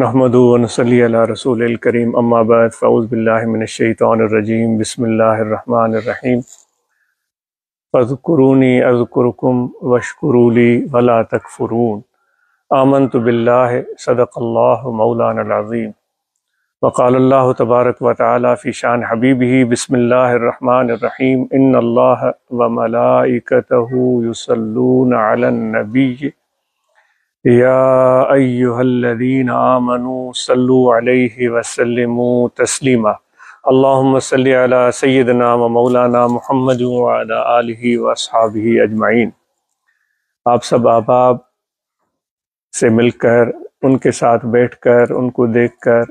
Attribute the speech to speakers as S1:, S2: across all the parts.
S1: नहमदनसली रसूल करीम अम्माबाद फ़ाउज़बिल्लिमिनशैतरजीम बसमीम अज़कुरूनी अज़कुरकुम वशकुरूली वला तकफ़रून आमन तो बिल्ला सदक़ल्ला मौलानज़ीम वक़ाल तबारक व ताली शान हबीबी बसमीम इन अल्लाह व मलाइकतहूसलूनबी يا ايها الذين امنوا صلوا عليه وسلموا تسليما اللهم صل على سيدنا मौलाना محمد وعلى اله واصحابه اجمعين अजमाइन आप सब आबाब से मिलकर उनके साथ बैठकर उनको देखकर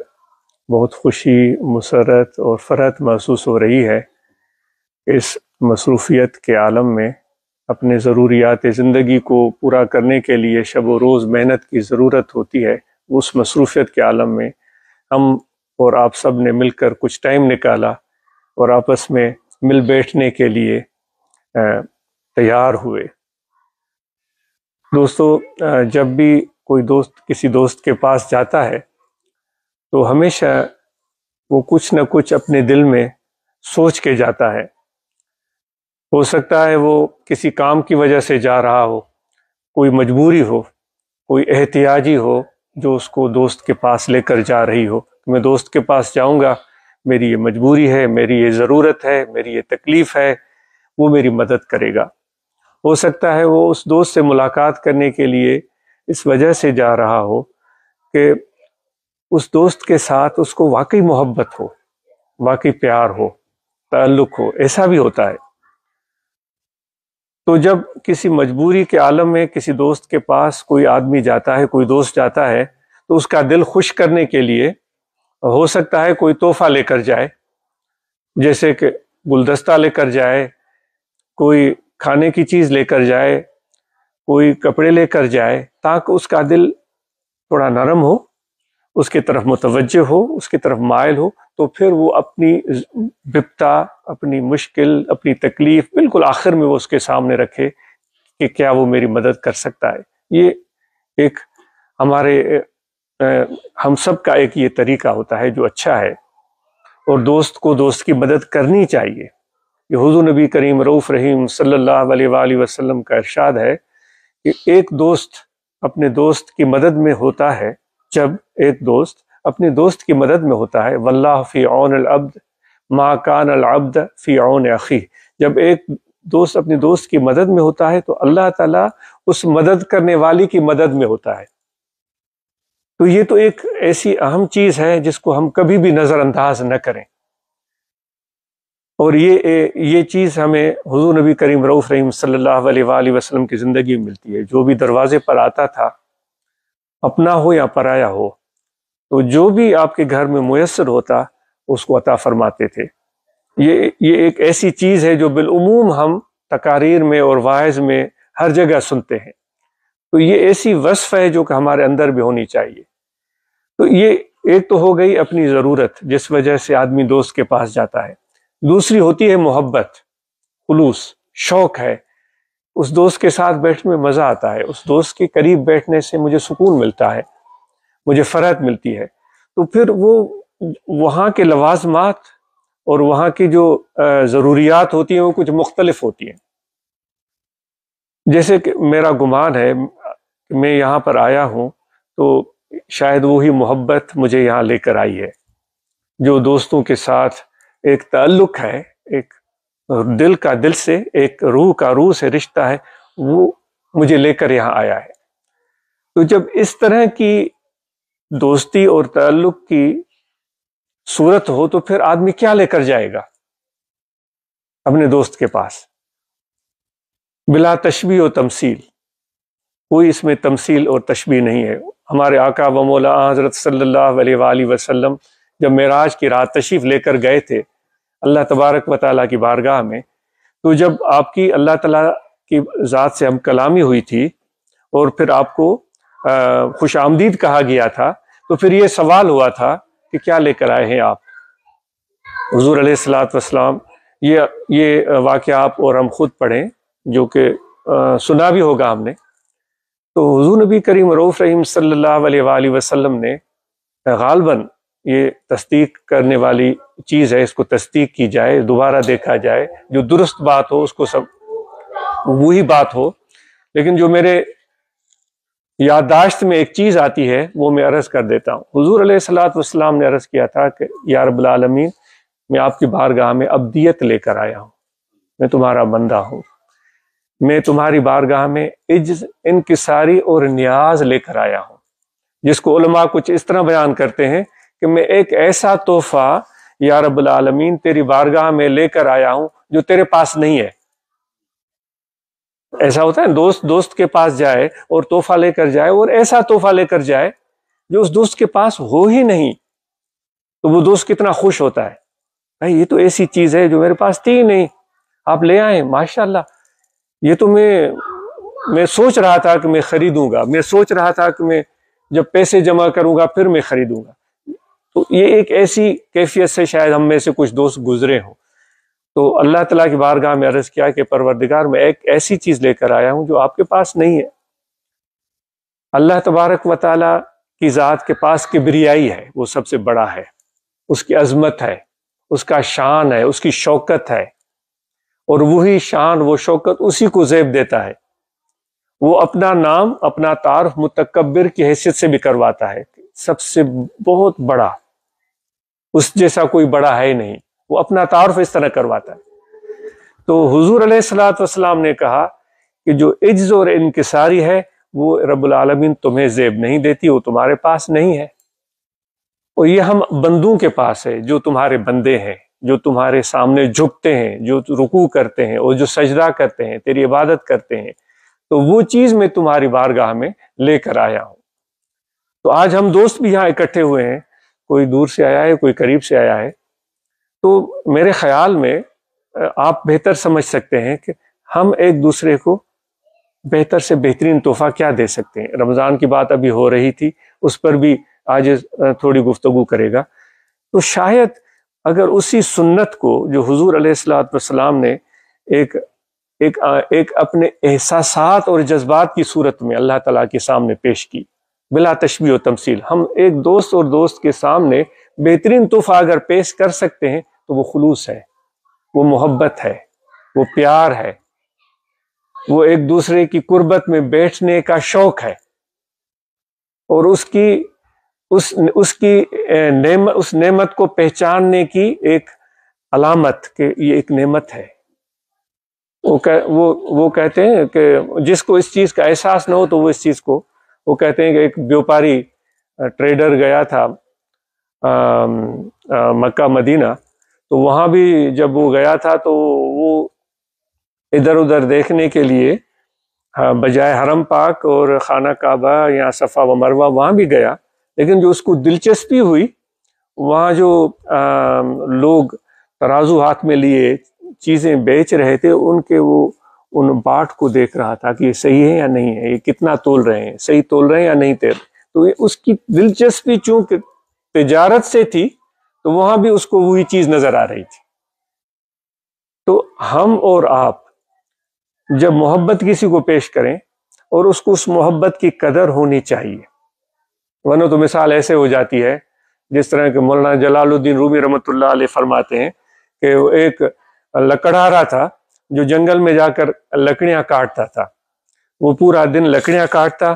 S1: बहुत खुशी मुसरत और फरहत महसूस हो रही है इस मसरूफियत के आलम में अपने ज़रूरियात ज़िंदगी को पूरा करने के लिए शब रोज़ मेहनत की ज़रूरत होती है उस मसरूफियत के आलम में हम और आप सब ने मिलकर कुछ टाइम निकाला और आपस में मिल बैठने के लिए तैयार हुए दोस्तों जब भी कोई दोस्त किसी दोस्त के पास जाता है तो हमेशा वो कुछ ना कुछ अपने दिल में सोच के जाता है हो सकता है वो किसी काम की वजह से जा रहा हो कोई मजबूरी हो कोई एहतियाजी हो जो उसको दोस्त के पास लेकर जा रही हो मैं दोस्त के पास जाऊंगा मेरी ये मजबूरी है मेरी ये ज़रूरत है मेरी ये तकलीफ़ है वो मेरी मदद करेगा हो सकता है वो उस दोस्त से मुलाकात करने के लिए इस वजह से जा रहा हो कि उस दोस्त के साथ उसको वाकई मोहब्बत हो वाकई प्यार हो ताल्लुक हो ऐसा भी होता है तो जब किसी मजबूरी के आलम में किसी दोस्त के पास कोई आदमी जाता है कोई दोस्त जाता है तो उसका दिल खुश करने के लिए हो सकता है कोई तोहफा लेकर जाए जैसे कि गुलदस्ता लेकर जाए कोई खाने की चीज़ लेकर जाए कोई कपड़े लेकर जाए ताकि उसका दिल थोड़ा नरम हो उसकी तरफ मुतवजह हो उसकी तरफ मायल हो तो फिर वो अपनी विपता अपनी मुश्किल अपनी तकलीफ़ बिल्कुल आखिर में वो उसके सामने रखे कि क्या वो मेरी मदद कर सकता है ये एक हमारे हम सब का एक ये तरीका होता है जो अच्छा है और दोस्त को दोस्त की मदद करनी चाहिए ये हजू नबी करीम रऊफ़ रहीम सल्ला वसलम का इरशाद है कि एक दोस्त अपने दोस्त की मदद में होता है जब एक दोस्त अपने दोस्त की मदद में होता है वल्ला फ़ी ओन अब्द माँ कान अब्द फ़ी ओन अखी जब एक दोस्त अपने दोस्त की मदद में होता है तो अल्लाह ताला उस मदद करने वाली की मदद में होता है तो ये तो एक ऐसी अहम चीज़ है जिसको हम कभी भी नज़रअंदाज न करें और ये ये चीज़ हमें हजू नबी करीम रऊफ़ रहीम सल्लल्लाहु अलैहि वसल्लम की ज़िंदगी में मिलती है जो भी दरवाजे पर आता था अपना हो या पराया हो तो जो भी आपके घर में मैसर होता उसको अता फरमाते थे ये ये एक ऐसी चीज़ है जो बिलूम हम तकारीर में और वाइज में हर जगह सुनते हैं तो ये ऐसी वसफ़ है जो कि हमारे अंदर भी होनी चाहिए तो ये एक तो हो गई अपनी ज़रूरत जिस वजह से आदमी दोस्त के पास जाता है दूसरी होती है मोहब्बत खलूस शौक है उस दोस्त के साथ बैठने में मज़ा आता है उस दोस्त के करीब बैठने से मुझे सुकून मिलता है मुझे फ़रहत मिलती है तो फिर वो वहाँ के लवाजमात और वहाँ की जो ज़रूरियात होती हैं वो कुछ मुख्तलफ होती हैं जैसे कि मेरा गुमान है कि मैं यहाँ पर आया हूँ तो शायद वही मोहब्बत मुझे यहाँ लेकर आई है जो दोस्तों के साथ एक ताल्लुक है एक दिल का दिल से एक रूह का रूह से रिश्ता है वो मुझे लेकर यहाँ आया है तो जब इस तरह की दोस्ती और ताल्लुक की सूरत हो तो फिर आदमी क्या लेकर जाएगा अपने दोस्त के पास बिला तशबी और तमसील कोई इसमें तमसील और तशबी नहीं है हमारे आका व मौला हजरत सल्लल्लाहु अलैहि वसल्लम जब मेराज की रात तशीफ लेकर गए थे अल्लाह तबारक व ताली की बारगाह में तो जब आपकी अल्लाह तला की ज़ात से हम कलामी हुई थी और फिर आपको खुश आमदीद कहा गया था तो फिर ये सवाल हुआ था कि क्या लेकर आए हैं आप हजूर सलाम ये ये वाक़ आप और हम ख़ुद पढ़ें जो कि सुना भी होगा हमने तो हजू नबी करीम रऊफ़ रहीम सल्ला वसम ने गालबन ये तस्दीक करने वाली चीज़ है इसको तस्दीक की जाए दोबारा देखा जाए जो दुरुस्त बात हो उसको सब वही बात हो लेकिन जो मेरे यादाश्त में एक चीज़ आती है वो मैं अर्ज़ कर देता हूँ हजूर सलाम ने अर्ज़ किया था कि यारबालमीन मैं आपकी बारगाह में अब्दियत लेकर आया हूँ मैं तुम्हारा बंदा हूँ मैं तुम्हारी बारगाह में इज इनकिसारी और न्याज लेकर आया हूँ जिसको उलमा कुछ इस तरह बयान करते हैं कि मैं एक ऐसा तोहफा या रब्बुल आलमीन तेरी बारगाह में लेकर आया हूं जो तेरे पास नहीं है ऐसा होता है दोस्त दोस्त के पास जाए और तोहफा लेकर जाए और ऐसा तोहफा लेकर जाए जो उस दोस्त के पास हो ही नहीं तो वो दोस्त कितना खुश होता है भाई ये तो ऐसी चीज है जो मेरे पास थी ही नहीं आप ले आए माशाल्लाह ये तो मैं मैं सोच रहा था कि मैं खरीदूंगा मैं सोच रहा था कि मैं जब पैसे जमा करूंगा फिर मैं खरीदूंगा तो ये एक ऐसी कैफियत से शायद हम में से कुछ दोस्त गुजरे हों तो अल्लाह तला की बारगाह में अर्ज किया कि परवरदिगार मैं एक ऐसी चीज़ लेकर आया हूँ जो आपके पास नहीं है अल्लाह तबारक व ताली की ज़ात के पास किबरियाई है वो सबसे बड़ा है उसकी अजमत है उसका शान है उसकी शौकत है और वही शान वो शौकत उसी को जेब देता है वो अपना नाम अपना तारफ मुतकबर की हैसियत से भी करवाता है सबसे बहुत बड़ा उस जैसा कोई बड़ा है ही नहीं वो अपना तारफ इस तरह करवाता है तो हजूर सलाम ने कहा कि जो इज्ज और इनकसारी है वो रबालमीन तुम्हें जेब नहीं देती वो तुम्हारे पास नहीं है और ये हम बंदों के पास है जो तुम्हारे बंदे हैं जो तुम्हारे सामने झुकते हैं जो रुकू करते हैं और जो सजदा करते हैं तेरी इबादत करते हैं तो वो चीज मैं तुम्हारी बारगाह में लेकर आया हूं तो आज हम दोस्त भी यहां इकट्ठे हुए हैं कोई दूर से आया है कोई करीब से आया है तो मेरे ख्याल में आप बेहतर समझ सकते हैं कि हम एक दूसरे को बेहतर से बेहतरीन तोहफा क्या दे सकते हैं रमज़ान की बात अभी हो रही थी उस पर भी आज थोड़ी गुफ्तगु करेगा तो शायद अगर उसी सुन्नत को जो हजूर अलैहिस्सलाम ने एक एक एक अपने एहसास और जज्बात की सूरत में अल्लाह ताला के सामने पेश की बिला तशबी व तमसील हम एक दोस्त और दोस्त के सामने बेहतरीन तोहफा अगर पेश कर सकते हैं तो वो खलूस है वो मोहब्बत है वो प्यार है वो एक दूसरे की कुर्बत में बैठने का शौक है और उसकी उस उसकी नेम उस नेमत को पहचानने की एक अलामत के ये एक नेमत है वो कह, वो वो कहते हैं कि जिसको इस चीज़ का एहसास ना हो तो वो इस चीज़ को वो कहते हैं कि एक व्यापारी ट्रेडर गया था आ, आ, मक्का मदीना तो वहाँ भी जब वो गया था तो वो इधर उधर देखने के लिए बजाय हरम पाक और खाना काबा या सफ़ा व मरवा वहाँ भी गया लेकिन जो उसको दिलचस्पी हुई वहाँ जो आ, लोग तराजू हाथ में लिए चीज़ें बेच रहे थे उनके वो उन बाट को देख रहा था कि ये सही है या नहीं है ये कितना तोल रहे हैं सही तोल रहे हैं या नहीं तेल तो ये उसकी दिलचस्पी चूंकि तजारत से थी तो वहां भी उसको वही चीज नजर आ रही थी तो हम और आप जब मोहब्बत किसी को पेश करें और उसको उस मोहब्बत की कदर होनी चाहिए वनो तो मिसाल ऐसे हो जाती है जिस तरह के मौलाना जलालुद्दीन रूमी रमत फरमाते हैं कि वो एक लकड़हारा था जो जंगल में जाकर लकड़ियां काटता था वो पूरा दिन लकड़ियां काटता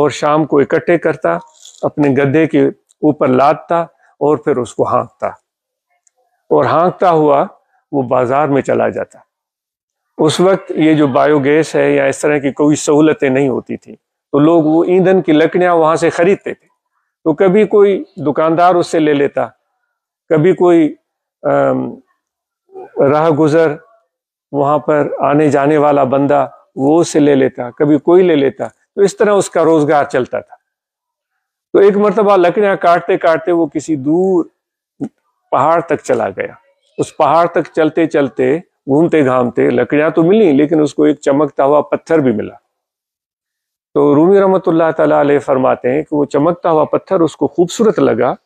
S1: और शाम को इकट्ठे करता अपने गद्दे के ऊपर लादता और फिर उसको हाँकता और हाँकता हुआ वो बाजार में चला जाता उस वक्त ये जो बायोगैस है या इस तरह की कोई सहूलतें नहीं होती थी तो लोग वो ईंधन की लकड़ियां वहां से खरीदते थे तो कभी कोई दुकानदार उससे ले लेता कभी कोई राह गुजर वहाँ पर आने जाने वाला बंदा वो से ले लेता कभी कोई ले लेता तो इस तरह उसका रोजगार चलता था तो एक मरतबा लकड़ियां काटते काटते वो किसी दूर पहाड़ तक चला गया उस पहाड़ तक चलते चलते घूमते घामते लकड़ियां तो मिली लेकिन उसको एक चमकता हुआ पत्थर भी मिला तो रूमी रमत ताले फरमाते हैं कि वो चमकता हुआ पत्थर उसको खूबसूरत लगा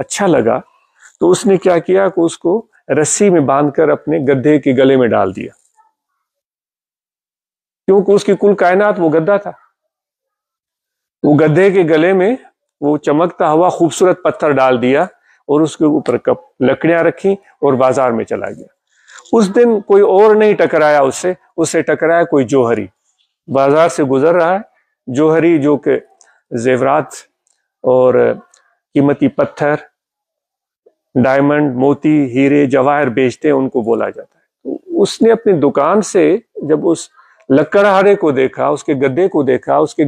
S1: अच्छा लगा तो उसने क्या किया कि उसको रस्सी में बांधकर अपने गद्दे के गले में डाल दिया क्योंकि उसकी कुल कायनात वो गद्दा था वो गद्दे के गले में वो चमकता हुआ खूबसूरत पत्थर डाल दिया और उसके ऊपर कप लकड़ियां रखी और बाजार में चला गया उस दिन कोई और नहीं टकराया उससे उससे टकराया कोई जोहरी बाजार से गुजर रहा है जोहरी जो कि जेवरात और कीमती पत्थर डायमंड मोती हीरे जवाहर बेचते हैं उनको बोला जाता है तो उसने अपनी दुकान से जब उस लकड़हारे को देखा उसके गद्दे को देखा उसके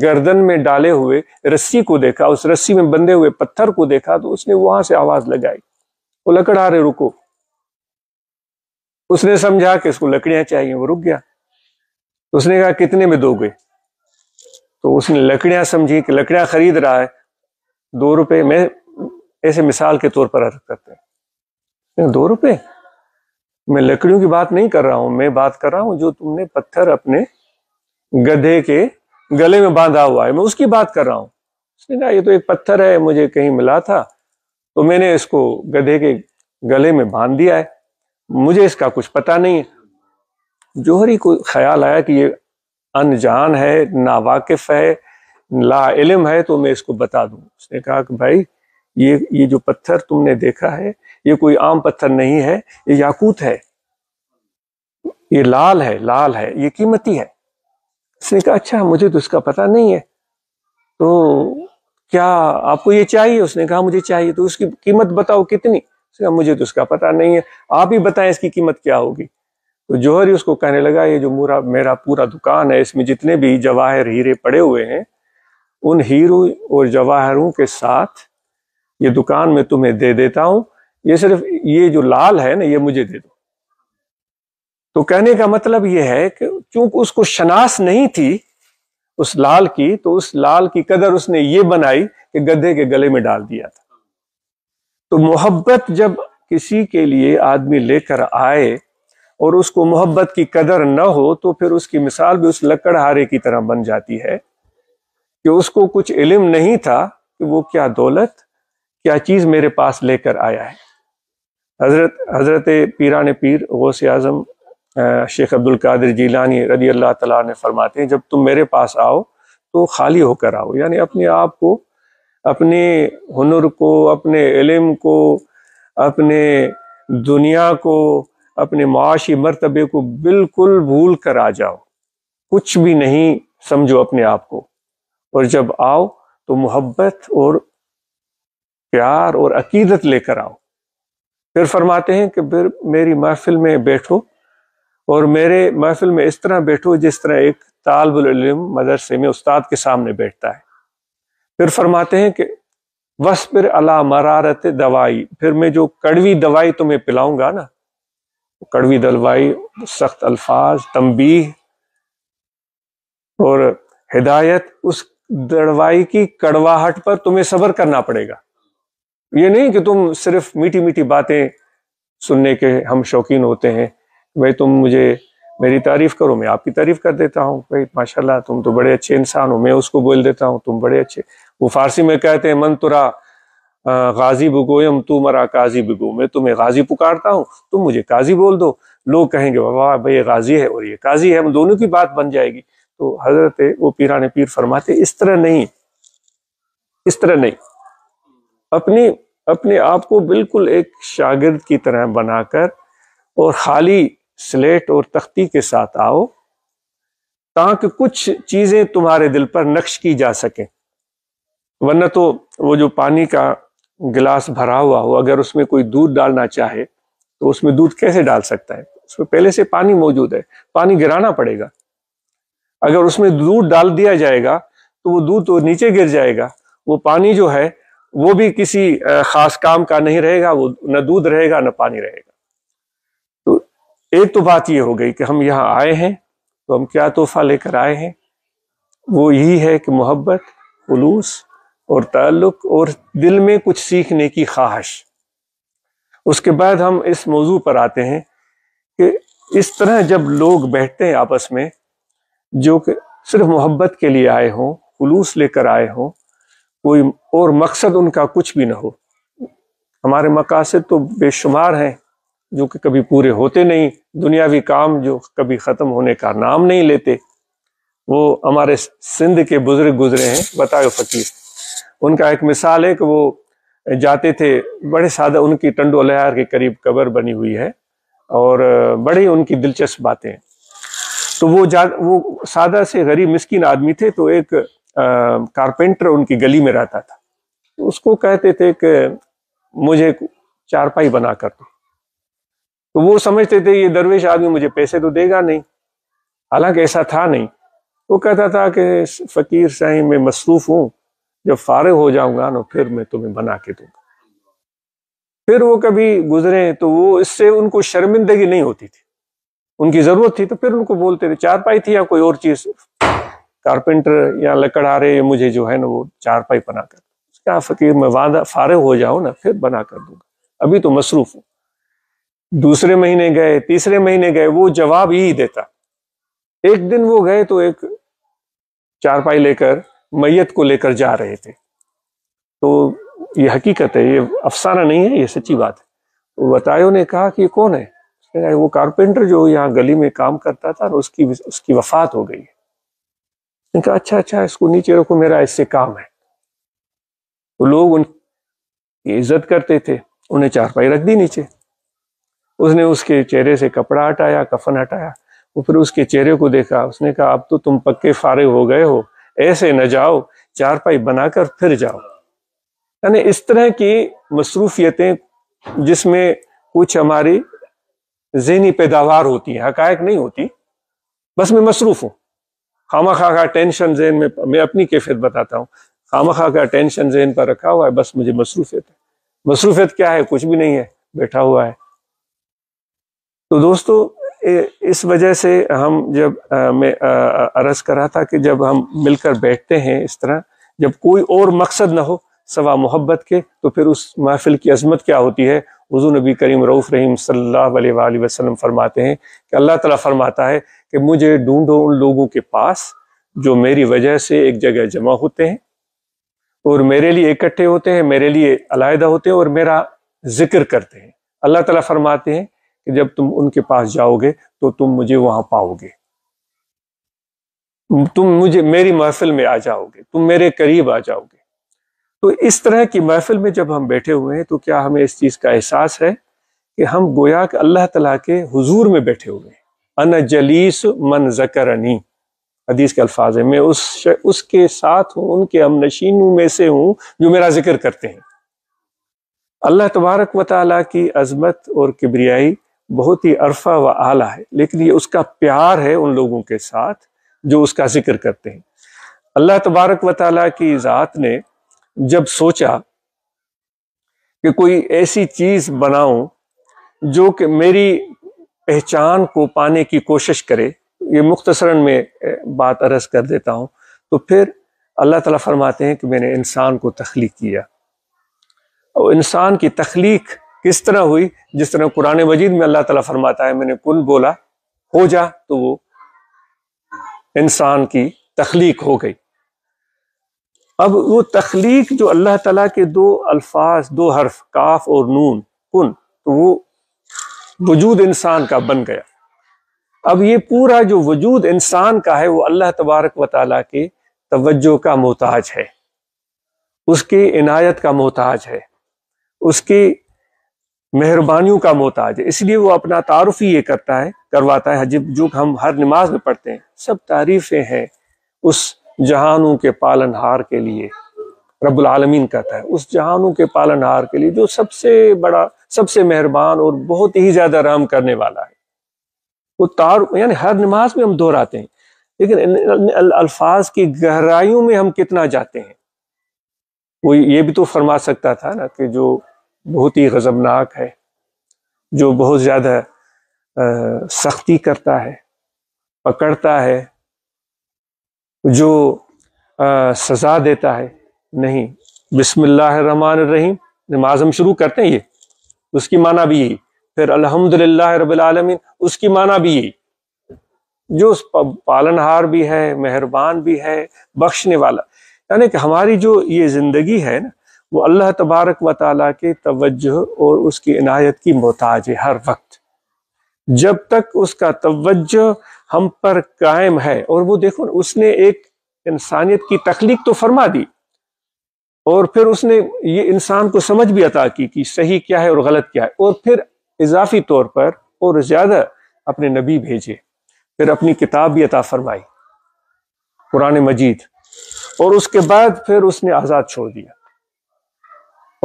S1: गर्दन में डाले हुए रस्सी को देखा उस रस्सी में बंधे हुए पत्थर को देखा तो उसने वहां से आवाज लगाई वो लकड़हारे रुको उसने समझा कि उसको लकड़ियां चाहिए वो रुक गया तो उसने कहा कितने में दोगे तो उसने लकड़ियां समझी कि लकड़ियां खरीद रहा है दो रुपए में ऐसे मिसाल के तौर पर अर्थ करते हैं दो रुपए मैं लकड़ियों की बात नहीं कर रहा हूं मैं बात कर रहा हूं जो तुमने पत्थर अपने गधे के गले में बांधा हुआ है मैं उसकी बात कर रहा हूं उसने कहा ये तो एक पत्थर है मुझे कहीं मिला था तो मैंने इसको गधे के गले में बांध दिया है मुझे इसका कुछ पता नहीं है जोहरी को ख्याल आया कि ये अनजान है नावाकिफ है ला इलम है तो मैं इसको बता दूं उसने कहा कि भाई ये ये जो पत्थर तुमने देखा है ये कोई आम पत्थर नहीं है ये याकूत है ये लाल है लाल है ये कीमती है उसने कहा अच्छा मुझे तो उसका पता नहीं है तो क्या आपको ये चाहिए उसने कहा मुझे चाहिए तो उसकी कीमत बताओ कितनी उसने कहा मुझे तो उसका पता नहीं है आप ही बताएं इसकी कीमत क्या होगी तो जौहर ही उसको कहने लगा ये जो मूरा मेरा पूरा दुकान है इसमें जितने भी जवाहर हीरे पड़े हुए हैं उन हीरों और जवाहरों के साथ ये दुकान में तुम्हें दे देता हूं ये सिर्फ ये जो लाल है ना ये मुझे दे दो तो कहने का मतलब ये है कि चूंकि उसको शनास नहीं थी उस लाल की तो उस लाल की कदर उसने ये बनाई कि गधे के गले में डाल दिया था तो मोहब्बत जब किसी के लिए आदमी लेकर आए और उसको मोहब्बत की कदर न हो तो फिर उसकी मिसाल भी उस लकड़हारे की तरह बन जाती है कि उसको कुछ इलम नहीं था कि वो क्या दौलत क्या चीज़ मेरे पास लेकर आया है हजरत हजरत पीरान पीर गौस आज़म शेख अब्दुल कादिर जीलानी रदी अल्लाह तला ने फरमाते हैं जब तुम मेरे पास आओ तो खाली होकर आओ यानी अपने आप को अपने हुनर को अपने इलम को अपने दुनिया को अपने माशी मरतबे को बिल्कुल भूल कर आ जाओ कुछ भी नहीं समझो अपने आप को और जब आओ तो मोहब्बत और प्यार और अकीदत लेकर आओ फिर फरमाते हैं कि फिर मेरी महफिल में बैठो और मेरे महफिल में इस तरह बैठो जिस तरह एक तालब मदरसे में उस्ताद के सामने बैठता है फिर फरमाते हैं कि बस फिर अला मरारत दवाई फिर मैं जो कड़वी दवाई तुम्हें पिलाऊंगा ना कड़वी दलवाई सख्त अल्फाज तम्बी और हिदायत उस दवाई की कड़वाहट पर तुम्हें सबर करना पड़ेगा ये नहीं कि तुम सिर्फ मीठी मीठी बातें सुनने के हम शौकीन होते हैं भाई तुम मुझे मेरी तारीफ करो मैं आपकी तारीफ कर देता हूँ भाई माशाल्लाह तुम तो बड़े अच्छे इंसान हो मैं उसको बोल देता हूँ तुम बड़े अच्छे वो फारसी में कहते हैं मन तुरा गाजी बगोयम तू मरा काजी बिगो मैं तुम्हें गाजी पुकारता हूँ तुम मुझे काजी बोल दो लोग कहेंगे वाह भाई ये गाजी है और ये काजी है हम दोनों की बात बन जाएगी तो हजरत वो पीराने पीर फरमाते इस तरह नहीं इस तरह नहीं अपनी अपने आप को बिल्कुल एक शागिर्द की तरह बनाकर और खाली स्लेट और तख्ती के साथ आओ ताकि कुछ चीज़ें तुम्हारे दिल पर नक्श की जा सके वरना तो वो जो पानी का गिलास भरा हुआ हो अगर उसमें कोई दूध डालना चाहे तो उसमें दूध कैसे डाल सकता है उसमें पहले से पानी मौजूद है पानी गिराना पड़ेगा अगर उसमें दूध डाल दिया जाएगा तो वो दूध तो नीचे गिर जाएगा वो पानी जो है वो भी किसी खास काम का नहीं रहेगा वो न दूध रहेगा न पानी रहेगा तो एक तो बात ये हो गई कि हम यहाँ आए हैं तो हम क्या तोहफा लेकर आए हैं वो यही है कि मोहब्बत खलूस और ताल्लुक और दिल में कुछ सीखने की ख्वाहिश उसके बाद हम इस मौजू पर आते हैं कि इस तरह जब लोग बैठते हैं आपस में जो कि सिर्फ मोहब्बत के लिए आए हों खलूस लेकर आए हों कोई और मकसद उनका कुछ भी ना हो हमारे मकासद तो बेशुमार हैं जो कि कभी पूरे होते नहीं दुनियावी काम जो कभी ख़त्म होने का नाम नहीं लेते वो हमारे सिंध के बुजुर्ग गुजरे हैं बताए फकीर उनका एक मिसाल है कि वो जाते थे बड़े सादा उनकी टंडो अलहार के करीब कबर बनी हुई है और बड़ी उनकी दिलचस्प बातें तो वो जा वो सादा से गरीब मिस्किन आदमी थे तो एक कारपेंटर उनकी गली में रहता था उसको कहते थे कि मुझे चारपाई बना कर दो तो वो समझते थे ये दरवेश आदमी मुझे पैसे तो देगा नहीं हालांकि ऐसा था नहीं वो कहता था कि फकीर साहिब मैं मसरूफ हूं जब फारग हो जाऊंगा ना फिर मैं तुम्हें बना के दूंगा फिर वो कभी गुजरे तो वो इससे उनको शर्मिंदगी नहीं होती थी उनकी जरूरत थी तो फिर उनको बोलते थे चारपाई थी या कोई और चीज कारपेंटर या लकड़हारे मुझे जो है ना वो चार पाई बना कर क्या फकीर मैं वादा फारे हो जाऊं ना फिर बना कर दूंगा अभी तो मसरूफ हूँ दूसरे महीने गए तीसरे महीने गए वो जवाब ही देता एक दिन वो गए तो एक चारपाई लेकर मैयत को लेकर जा रहे थे तो ये हकीकत है ये अफसाना नहीं है ये सच्ची बात है तो बतायो ने कहा कि ये कौन है वो कारपेंटर जो यहाँ गली में काम करता था उसकी उसकी वफात हो गई इनका अच्छा अच्छा इसको नीचे रखो मेरा इससे काम है तो लोग उनकी इज्जत करते थे उन्हें चारपाई रख दी नीचे उसने उसके चेहरे से कपड़ा हटाया कफन हटाया वो फिर उसके चेहरे को देखा उसने कहा अब तो तुम पक्के फारे हो गए हो ऐसे न जाओ चारपाई बनाकर फिर जाओ यानी इस तरह की मसरूफियतें जिसमें कुछ हमारी जहनी पैदावार होती है हकायक नहीं होती बस मैं मसरूफ हूं खामा खा का टेंशन जहन में मैं अपनी कैफियत बताता हूँ खामा खा का टेंशन जहन पर रखा हुआ है बस मुझे मसरूफियत है मसरूफियत क्या है कुछ भी नहीं है बैठा हुआ है तो दोस्तों इस वजह से हम जब आ, मैं अरज कर रहा था कि जब हम मिलकर बैठते हैं इस तरह जब कोई और मकसद ना हो सवा मोहब्बत के तो फिर उस महफिल की अजमत क्या होती है हजू नबी करीम रऊफ़ रहीम सल्लल्लाहु अलैहि वसल्लम फरमाते हैं कि अल्लाह ताला फरमाता है कि मुझे ढूंढो उन लोगों के पास जो मेरी वजह से एक जगह जमा होते हैं और मेरे लिए इकट्ठे होते हैं मेरे लिए अलायदा होते हैं और मेरा जिक्र करते हैं अल्लाह ताला फरमाते हैं कि जब तुम उनके पास जाओगे तो तुम मुझे वहां पाओगे तुम मुझे मेरी महफिल में आ जाओगे तुम मेरे करीब आ जाओगे तो इस तरह की महफिल में जब हम बैठे हुए हैं तो क्या हमें इस चीज़ का एहसास है कि हम गोया के अल्लाह तला के हजूर में बैठे हुए हैं अन जलीस मन जकरनी हदीस के अल्फाज है मैं उस उसके साथ हूँ उनके हम नशीनों में से हूँ जो मेरा जिक्र करते हैं अल्लाह तबारक व ताली की अजमत और किबरियाई बहुत ही अरफा व आला है लेकिन ये उसका प्यार है उन लोगों के साथ जो उसका जिक्र करते हैं अल्लाह तबारक व ताली की ज़ात ने जब सोचा कि कोई ऐसी चीज़ बनाऊं जो कि मेरी पहचान को पाने की कोशिश करे ये मुख्तसरन में बात अरज कर देता हूँ तो फिर अल्लाह ताला फरमाते हैं कि मैंने इंसान को तख्लीक किया और इंसान की तख्लीक किस तरह हुई जिस तरह कुरान मजीद में अल्लाह ताला फरमाता है मैंने कुल बोला हो जा तो वो इंसान की तख्लीक हो गई अब वो तख्लीक जो अल्लाह ताला के दो अल्फाज दो हर्फ काफ और नून कुन तो वो वजूद इंसान का बन गया अब ये पूरा जो वजूद इंसान का है वो अल्लाह तबारक व ताली के तवज्जो का मोहताज है उसकी इनायत का मोहताज है उसकी मेहरबानियों का मोहताज है इसलिए वो अपना तारफ़ ही ये करता है करवाता है जब जो हम हर नमाज में पढ़ते हैं सब तारीफ़ें हैं उस जहानों के पालनहार के लिए रबुल आलमीन कहता है उस जहानों के पालनहार के लिए जो सबसे बड़ा सबसे मेहरबान और बहुत ही ज्यादा राम करने वाला है वो तार यानी हर नमाज में हम दोहराते हैं लेकिन अल्फाज की गहराइयों में हम कितना जाते हैं वो ये भी तो फरमा सकता था ना कि जो बहुत ही गजबनाक है जो बहुत ज्यादा सख्ती करता है पकड़ता है जो आ, सजा देता है नहीं बिसमीम नमाज हम शुरू करते हैं ये उसकी माना भी यही फिर अल्हम्दुलिल्लाह रबालमीन उसकी माना भी यही जो पालनहार भी है मेहरबान भी है बख्शने वाला यानी कि हमारी जो ये ज़िंदगी है ना वो अल्लाह तबारक व के तवज्जो और उसकी इनायत की मोहताज है हर वक्त जब तक उसका तवज्जो हम पर कायम है और वो देखो उसने एक इंसानियत की तख्लीक तो फरमा दी और फिर उसने ये इंसान को समझ भी अता की कि सही क्या है और गलत क्या है और फिर इजाफी तौर पर और ज़्यादा अपने नबी भेजे फिर अपनी किताब भी अता फरमाई कुरान मजीद और उसके बाद फिर उसने आज़ाद छोड़ दिया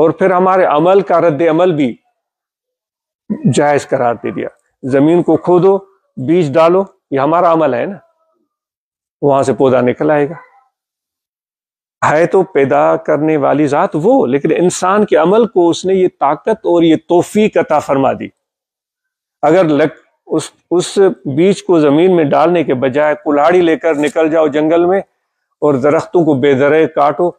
S1: और फिर हमारे अमल का रद्द अमल भी जायज़ करार दे दिया ज़मीन को खोदो बीज डालो ये हमारा अमल है ना वहां से पौधा निकल आएगा है तो पैदा करने वाली ज़ात वो लेकिन इंसान के अमल को उसने ये ताकत और ये तोफ़ी कता फरमा दी अगर लग, उस उस बीज को ज़मीन में डालने के बजाय कुल्हाड़ी लेकर निकल जाओ जंगल में और दरख्तों को बेदर काटो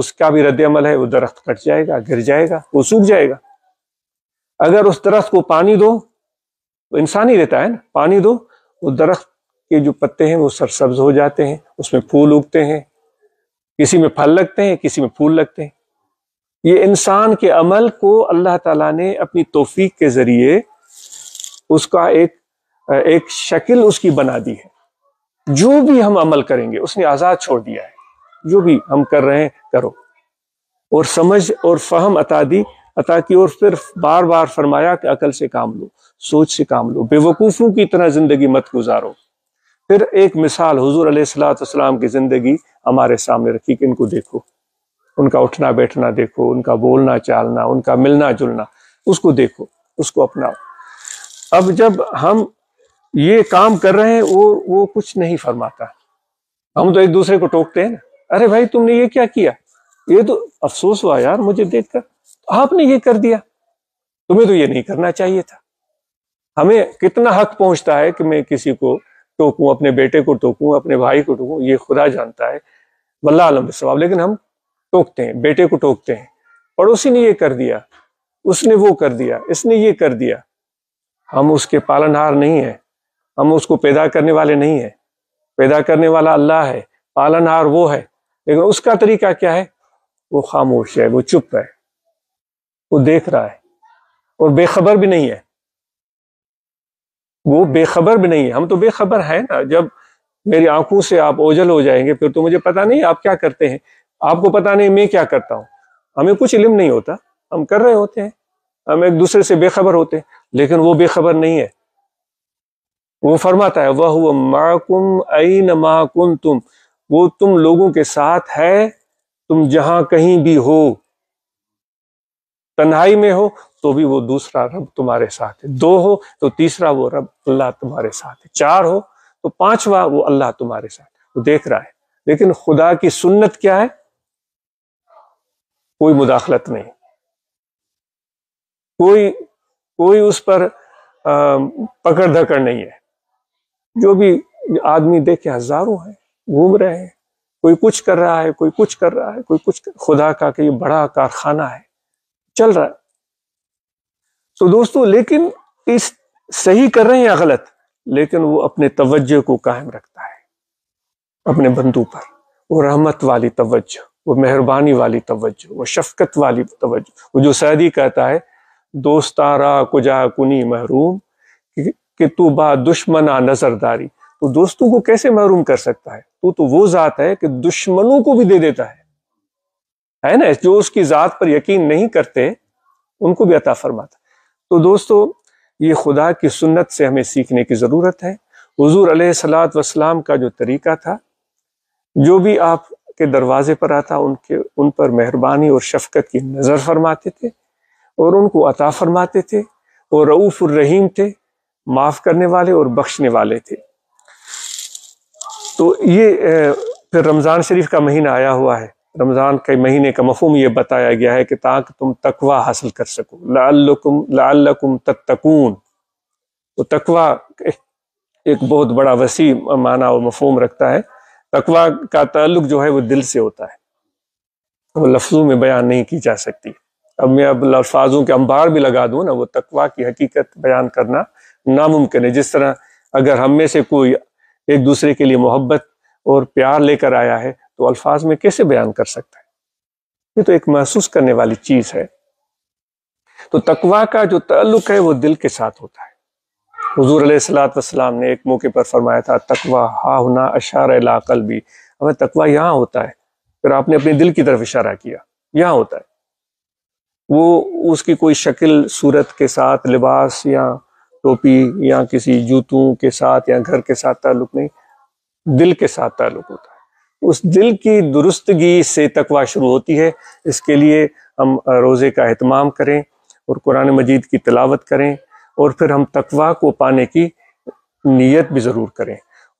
S1: उसका भी रद्द अमल है वो दरख्त कट जाएगा गिर जाएगा वो सूख जाएगा अगर उस दरख्त को पानी दो तो इंसान ही रहता है ना पानी दो वो दरख्त के जो पत्ते हैं वो सरसब्ज हो जाते हैं उसमें फूल उगते हैं किसी में फल लगते हैं किसी में फूल लगते हैं ये इंसान के अमल को अल्लाह ताला ने अपनी तोफीक के जरिए उसका एक एक शक्ल उसकी बना दी है जो भी हम अमल करेंगे उसने आज़ाद छोड़ दिया है जो भी हम कर रहे हैं करो और समझ और फहम अता दी अता की और फिर बार बार फरमाया कि अकल से काम लो सोच से काम लो बेवकूफ़ों की तरह ज़िंदगी मत गुजारो फिर एक मिसाल हजूर सलाम की ज़िंदगी हमारे सामने रखी कि इनको देखो उनका उठना बैठना देखो उनका बोलना चालना उनका मिलना जुलना उसको देखो उसको अपनाओ अब जब हम ये काम कर रहे हैं वो वो कुछ नहीं फरमाता हम तो एक दूसरे को टोकते हैं ना अरे भाई तुमने ये क्या किया ये तो अफसोस हुआ यार मुझे देखकर तो आपने ये कर दिया तुम्हें तो ये नहीं करना चाहिए था हमें कितना हक पहुंचता है कि मैं किसी को टोकूँ अपने बेटे को टोकूँ अपने भाई को टोकूँ ये खुदा जानता है वल्ला आलम बिस्वाब लेकिन हम टोकते हैं बेटे को टोकते हैं पड़ोसी ने ये कर दिया उसने वो कर दिया इसने ये कर दिया हम उसके पालनहार नहीं हैं हम उसको पैदा करने वाले नहीं हैं पैदा करने वाला अल्लाह है पालनहार वो है लेकिन उसका तरीका क्या है वो खामोश है वो चुप है वो देख रहा है और बेखबर भी नहीं है वो बेखबर भी नहीं है हम तो बेखबर है ना जब मेरी आंखों से आप ओझल हो जाएंगे फिर तो मुझे पता नहीं आप क्या करते हैं आपको पता नहीं मैं क्या करता हूँ हमें कुछ इलम नहीं होता हम कर रहे होते हैं हम एक दूसरे से बेखबर होते हैं लेकिन वो बेखबर नहीं है वो फरमाता है वह माकुम आई न माकुम तुम वो तुम लोगों के साथ है तुम जहां कहीं भी हो तन्हाई में हो तो भी वो दूसरा रब तुम्हारे साथ है दो हो तो तीसरा वो रब अल्लाह तुम्हारे साथ है चार हो तो पांचवा वो अल्लाह तुम्हारे साथ वो देख रहा है लेकिन खुदा की सुन्नत क्या है कोई मुदाखलत नहीं कोई कोई उस पर पकड़ धकड़ नहीं है जो भी आदमी देखे हजारों हैं घूम रहे हैं कोई कुछ कर रहा है कोई कुछ कर रहा है कोई कुछ कर, खुदा का कि ये बड़ा कारखाना है चल रहा है तो दोस्तों लेकिन इस सही कर रहे हैं या गलत लेकिन वो अपने तवज्जो को कायम रखता है अपने बंधु पर वो रहमत वाली तवज्जो वो मेहरबानी वाली तवज्जो वो शफकत वाली तवज्जो वो जो सैदी कहता है दोस्तारा कुजा कुनी महरूम कि, तू बा दुश्मना नजरदारी तो दोस्तों को कैसे महरूम कर सकता है तू तो, तो वो जात है कि दुश्मनों को भी दे देता है है ना जो उसकी ज़ात पर यकीन नहीं करते उनको भी अता फरमाता तो दोस्तों ये खुदा की सुन्नत से हमें सीखने की ज़रूरत है हजूर सलात वसलाम का जो तरीका था जो भी आप के दरवाजे पर आता उनके उन पर मेहरबानी और शफकत की नज़र फरमाते थे और उनको अता फरमाते थे और रऊफ़ रहीम थे माफ़ करने वाले और बख्शने वाले थे तो ये फिर रमज़ान शरीफ का महीना आया हुआ है रमज़ान के महीने का मफहम यह बताया गया है कि ताकि तुम तकवा हासिल कर सको लाकुम लाकुम तत्तकून तो तकवा एक बहुत बड़ा वसी माना और मफहम रखता है तकवा का ताल्लुक जो है वो दिल से होता है वो लफ्ज़ों में बयान नहीं की जा सकती अब मैं अब लफाजों के अंबार भी लगा दूँ ना वो तकवा की हकीकत बयान करना नामुमकिन है जिस तरह अगर हम में से कोई एक दूसरे के लिए मोहब्बत और प्यार लेकर आया है तो अल्फाज में कैसे बयान कर सकते हैं ये तो एक महसूस करने वाली चीज है तो तकवा का जो ताल्लुक है वो दिल के साथ होता है हजूर सलाम ने एक मौके पर फरमाया था तकवा हा हुना अशार लाकल भी अब तकवा यहां होता है फिर आपने अपने दिल की तरफ इशारा किया यहाँ होता है वो उसकी कोई शक्ल सूरत के साथ लिबास या टोपी या किसी जूतों के साथ या घर के साथ ताल्लुक नहीं दिल के साथ ताल्लुक होता है उस दिल की दुरुस्तगी से तकवा शुरू होती है इसके लिए हम रोज़े का अहतमाम करें और कुरान मजीद की तलावत करें और फिर हम तकवा को पाने की नीयत भी ज़रूर करें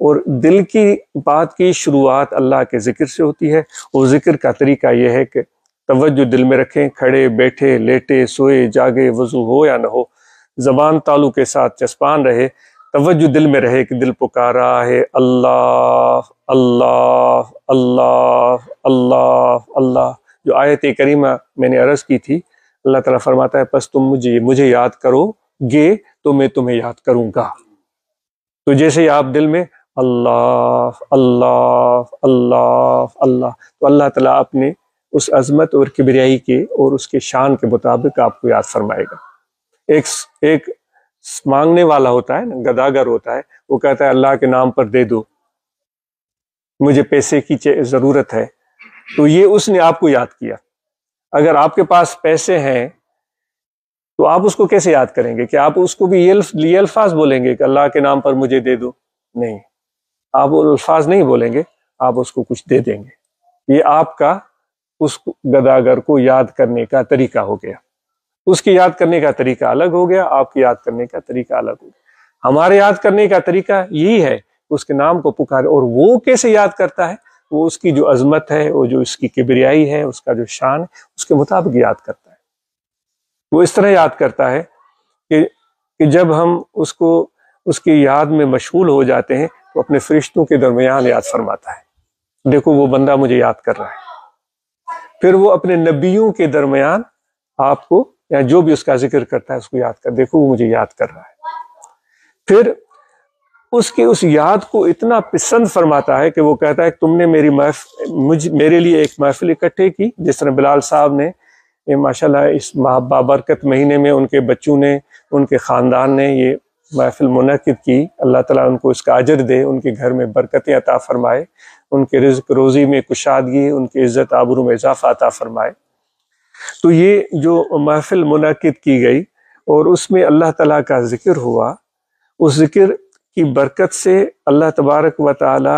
S1: और दिल की बात की शुरुआत अल्लाह के ज़िक्र से होती है और ज़िक्र का तरीका यह है कि तवज्जो दिल में रखें खड़े बैठे लेटे सोए जागे वजू हो या ना हो ज़बान तालु के साथ चस्पान रहे तवज्जो दिल में रहे कि दिल पुकारा है अल्लाह अल्लाह अल्लाह अल्लाह अल्लाह जो आयत करीमा मैंने अर्ज़ की थी अल्लाह ताला फरमाता है बस तुम मुझे मुझे याद करोगे तो मैं तुम्हें याद करूँगा तो जैसे आप दिल में अल्लाह अल्लाह अल्लाह अल्लाह तो अल्लाह ताला अपने उस अजमत और किबरियाई के और उसके शान के मुताबिक आपको याद फरमाएगा एक एक मांगने वाला होता है ना गदागर होता है वो कहता है अल्लाह के नाम पर दे दो मुझे पैसे की ज़रूरत है तो ये उसने आपको याद किया अगर आपके पास पैसे हैं तो आप उसको कैसे याद करेंगे कि आप उसको भी ये अल्फाज बोलेंगे कि अल्लाह के नाम पर मुझे दे दो नहीं आप अल्फाज नहीं बोलेंगे आप उसको कुछ दे देंगे ये आपका उस गदागर को याद करने का तरीका हो गया उसकी याद करने का तरीका अलग हो गया आपकी याद करने का तरीका अलग हो गया हमारे याद करने का तरीका यही है उसके नाम को पुकारे और वो कैसे याद करता है वो उसकी जो अजमत है वो जो उसकी किबरियाई है उसका जो शान उसके मुताबिक याद करता है वो इस तरह याद करता है कि, कि जब हम उसको उसकी याद में मशगूल हो जाते हैं तो अपने फरिश्तों के दरमियान याद फरमाता है देखो वो बंदा मुझे याद कर रहा है फिर वो अपने नबियों के दरमियान आपको या जो भी उसका जिक्र करता है उसको याद कर देखो वो मुझे याद कर रहा है फिर उसके उस याद को इतना पसंद फरमाता है कि वो कहता है तुमने मेरी महफ मुझ मेरे लिए एक महफिल इकट्ठे की जिस तरह बिलाल साहब ने ये माशाल्लाह इस बाबरकत महीने में उनके बच्चों ने उनके ख़ानदान ने ये महफिल मुनद की अल्लाह ताला उनको इसका अजर दे उनके घर में बरकतें अता फ़रमाए उनके रिज रोज़ी में कुशादगी उनकी इज़्ज़त आबरू में इजाफ़ा अता फ़रमाए तो ये जो महफिल मुनद की गई और उसमें अल्लाह तला का ज़िक्र हुआ उस ज़िक्र की बरकत से अल्लाह तबारक व ताली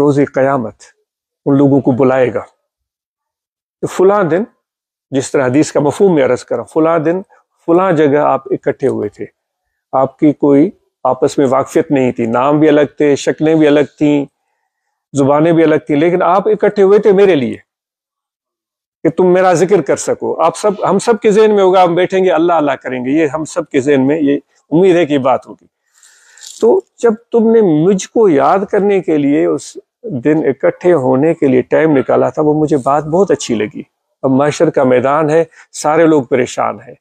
S1: रोज़ क़यामत उन लोगों को बुलाएगा तो फलां दिन जिस तरह हदीस का मफहम में अर्ज़ करा फला दिन फलां जगह आप इकट्ठे हुए थे आपकी कोई आपस में वाकफियत नहीं थी नाम भी अलग थे शक्लें भी अलग थी ज़ुबानें भी अलग थी लेकिन आप इकट्ठे हुए थे मेरे लिए कि तुम मेरा जिक्र कर सको आप सब हम सब के जेन में होगा हम बैठेंगे अल्लाह अल्लाह करेंगे ये हम सब के जेन में ये उम्मीद है कि बात होगी तो जब तुमने मुझको याद करने के लिए उस दिन इकट्ठे होने के लिए टाइम निकाला था वो मुझे बात बहुत अच्छी लगी अब मशर का मैदान है सारे लोग परेशान हैं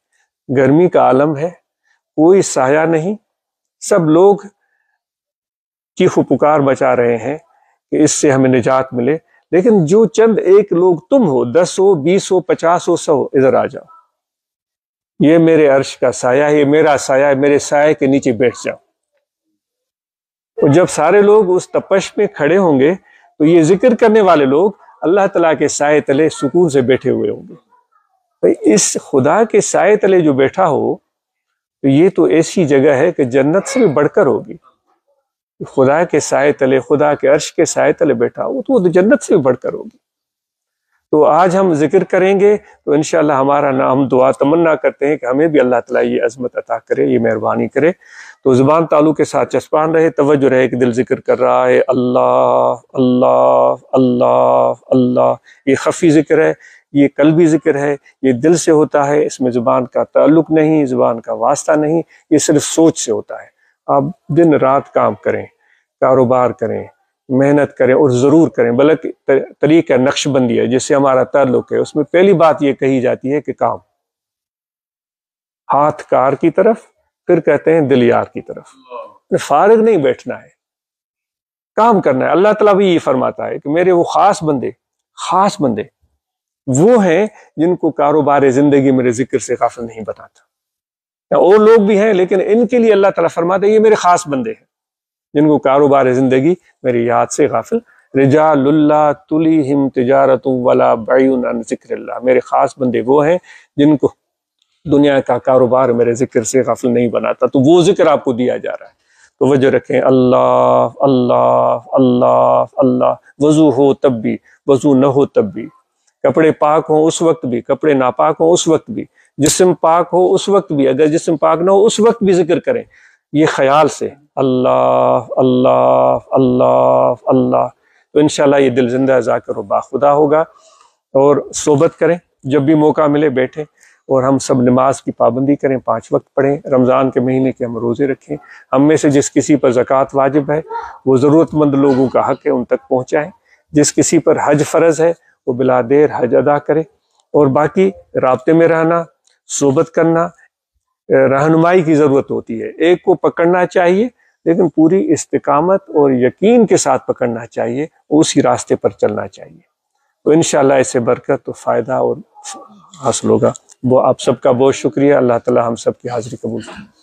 S1: गर्मी का आलम है कोई साया नहीं सब लोग चीखो पुकार बचा रहे हैं कि इससे हमें निजात मिले लेकिन जो चंद एक लोग तुम हो दस हो बीस हो पचास हो सौ इधर आ जाओ ये मेरे अर्श का साया है मेरा साया है मेरे साय के नीचे बैठ जाओ और जब सारे लोग उस तपश में खड़े होंगे तो ये जिक्र करने वाले लोग अल्लाह तला के साय तले सुकून से बैठे हुए होंगे तो इस खुदा के साय तले जो बैठा हो तो ये तो ऐसी जगह है कि जन्नत से भी बढ़कर होगी खुदा के साय तले खुदा के अर्श के साय तले बैठा हो तो वो तो जन्नत से भी बढ़कर होगी तो आज हम जिक्र करेंगे तो इन हमारा नाम दुआ तमन्ना करते हैं कि हमें भी अल्लाह तला ये अजमत अता करे ये मेहरबानी करे तो ज़ुबान तालु के साथ चस्पान रहे तोज्जो रहे कि दिल जिक्र कर रहा है अल्लाह अल्लाह अल्लाह अल्लाह ये खफ़ी जिक्र है ये कल भी जिक्र है ये दिल से होता है इसमें ज़ुबान का ताल्लुक नहीं ज़ुबान का वास्ता नहीं ये सिर्फ सोच से होता है आप दिन रात काम करें कारोबार करें मेहनत करें और ज़रूर करें बल्कि तरीक है नक्शबंदी है जिससे हमारा तल्लुक है उसमें पहली बात यह कही जाती है कि काम हाथ कार की तरफ फिर कहते हैं दिल यार की तरफ फारग नहीं बैठना है काम करना है अल्लाह तला भी ये फरमाता है कि मेरे वो खास बंदे खास बंदे वो हैं जिनको कारोबार जिंदगी मेरे जिक्र से काफिल नहीं बताता और लोग भी हैं लेकिन इनके लिए अल्लाह तला फरमाते ये मेरे खास बंदे हैं जिनको कारोबार जिंदगी मेरी याद से गाफिल रिजा तुली हिम तजारत वाला जिक्र मेरे खास बंदे वो हैं जिनको दुनिया का कारोबार मेरे जिक्र से गाफिल नहीं बनाता तो वो जिक्र आपको दिया जा रहा है तो वजह रखें अल्लाह अल्लाह अल्लाह अल्लाह वजू हो तब भी वजू न हो तब भी कपड़े पाक हों उस वक्त भी कपड़े नापाक हों उस वक्त भी जिसम पाक हो उस वक्त भी अगर जिसम पाक ना हो उस वक्त भी जिक्र करें ये ख्याल से अल्लाह अल्लाह अल्लाह अल्लाह तो इन ये दिल जिंदा जाकर बाखुदा होगा और सोबत करें जब भी मौका मिले बैठें और हम सब नमाज की पाबंदी करें पाँच वक्त पढ़ें रमज़ान के महीने के हम रोज़े रखें हम में से जिस किसी पर ज़क़़त वाजिब है वो ज़रूरतमंद लोगों का हक़ है उन तक पहुँचाएँ जिस किसी पर हज फ़र्ज़ है वो बिला देर हज अदा करें और बाकी रबते में रहना सोबत करना रहनुमाई की ज़रूरत होती है एक को पकड़ना चाहिए लेकिन पूरी इस्तकामत और यकीन के साथ पकड़ना चाहिए उसी रास्ते पर चलना चाहिए तो इन इससे बरकत तो फ़ायदा और हासिल होगा वो आप सबका बहुत शुक्रिया अल्लाह ताला हम सब की हाज़िरी कबूल करें